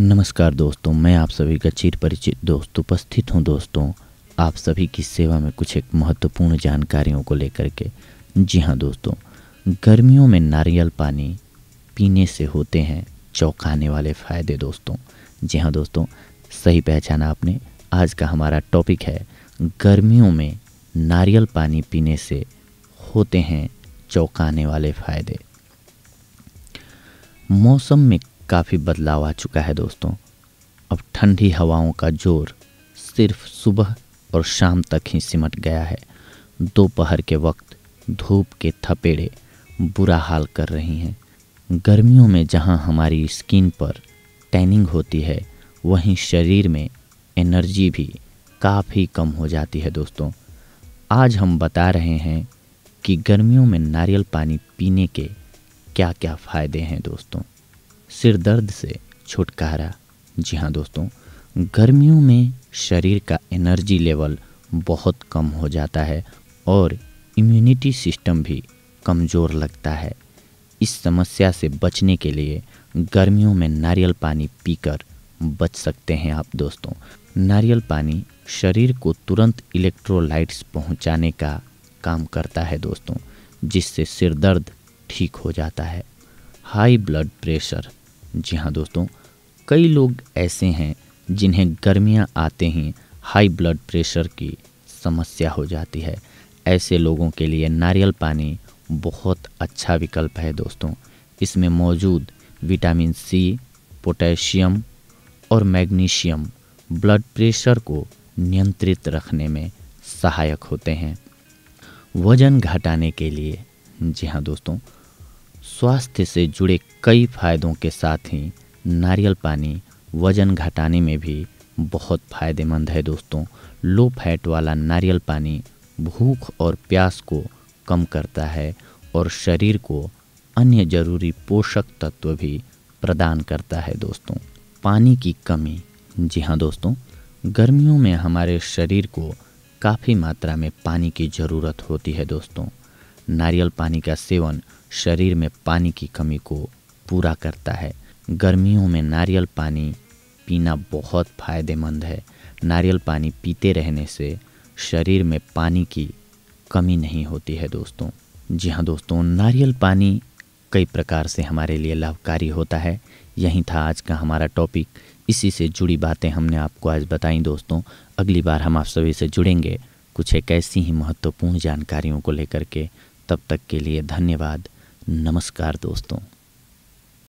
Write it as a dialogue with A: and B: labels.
A: नमस्कार दोस्तों मैं आप सभी का चिर परिचित दोस्त उपस्थित हूं दोस्तों आप सभी की सेवा में कुछ एक महत्वपूर्ण जानकारियों को लेकर के जी हाँ दोस्तों गर्मियों में नारियल पानी पीने से होते हैं चौंकाने वाले फ़ायदे दोस्तों जी हाँ दोस्तों सही पहचाना आपने आज का हमारा टॉपिक है गर्मियों में नारियल पानी पीने से होते हैं चौंकाने वाले फ़ायदे मौसम में काफ़ी बदलाव आ चुका है दोस्तों अब ठंडी हवाओं का जोर सिर्फ सुबह और शाम तक ही सिमट गया है दोपहर के वक्त धूप के थपेड़े बुरा हाल कर रही हैं गर्मियों में जहां हमारी स्किन पर टैनिंग होती है वहीं शरीर में एनर्जी भी काफ़ी कम हो जाती है दोस्तों आज हम बता रहे हैं कि गर्मियों में नारियल पानी पीने के क्या क्या फ़ायदे हैं दोस्तों सिर दर्द से छुटकारा जी हाँ दोस्तों गर्मियों में शरीर का एनर्जी लेवल बहुत कम हो जाता है और इम्यूनिटी सिस्टम भी कमज़ोर लगता है इस समस्या से बचने के लिए गर्मियों में नारियल पानी पीकर बच सकते हैं आप दोस्तों नारियल पानी शरीर को तुरंत इलेक्ट्रोलाइट्स पहुंचाने का काम करता है दोस्तों जिससे सिर दर्द ठीक हो जाता है हाई ब्लड प्रेशर जी हाँ दोस्तों कई लोग ऐसे हैं जिन्हें गर्मियाँ आते ही हाई ब्लड प्रेशर की समस्या हो जाती है ऐसे लोगों के लिए नारियल पानी बहुत अच्छा विकल्प है दोस्तों इसमें मौजूद विटामिन सी पोटेशियम और मैग्नीशियम ब्लड प्रेशर को नियंत्रित रखने में सहायक होते हैं वजन घटाने के लिए जी हाँ दोस्तों स्वास्थ्य से जुड़े कई फायदों के साथ ही नारियल पानी वज़न घटाने में भी बहुत फ़ायदेमंद है दोस्तों लो फैट वाला नारियल पानी भूख और प्यास को कम करता है और शरीर को अन्य जरूरी पोषक तत्व भी प्रदान करता है दोस्तों पानी की कमी जी हाँ दोस्तों गर्मियों में हमारे शरीर को काफ़ी मात्रा में पानी की ज़रूरत होती है दोस्तों नारियल पानी का सेवन शरीर में पानी की कमी को पूरा करता है गर्मियों में नारियल पानी पीना बहुत फायदेमंद है नारियल पानी पीते रहने से शरीर में पानी की कमी नहीं होती है दोस्तों जी हाँ दोस्तों नारियल पानी कई प्रकार से हमारे लिए लाभकारी होता है यही था आज का हमारा टॉपिक इसी से जुड़ी बातें हमने आपको आज बताई दोस्तों अगली बार हम आप सभी से जुड़ेंगे कुछ एक ऐसी ही महत्वपूर्ण जानकारियों को लेकर के तब तक के लिए धन्यवाद नमस्कार दोस्तों